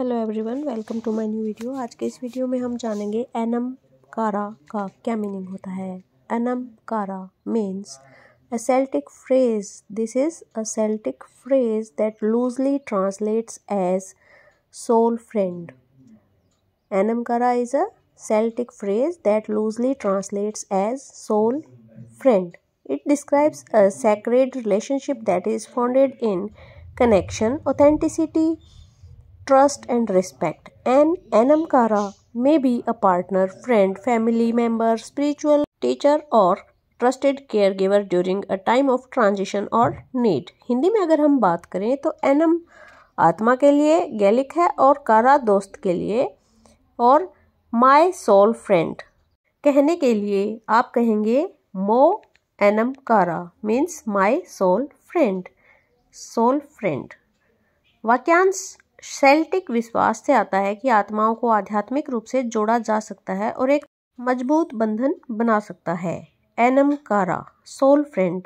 hello everyone welcome to my new video आज के इस वीडियो में हम जानेंगे एनम कारा का क्या मीनिंग होता है anam cara means a Celtic phrase this is a Celtic phrase that loosely translates as soul friend anam cara is a Celtic phrase that loosely translates as soul friend it describes a sacred relationship that is founded in connection authenticity trust and respect an anam cara may be a partner friend family member spiritual teacher or trusted care giver during a time of transition or need Hindi में अगर हम बात करें तो annum आत्मा के लिए gallic है और कारा दोस्त के लिए और माय सोल फ्रेंड कहने के लिए आप कहेंगे मो anam cara means my soul friend soul friend वाक्यांश सेल्टिक विश्वास से आता है कि आत्माओं को आध्यात्मिक रूप से जोड़ा जा सकता है और एक मजबूत बंधन बना सकता है एनम कारा सोल फ्रेंड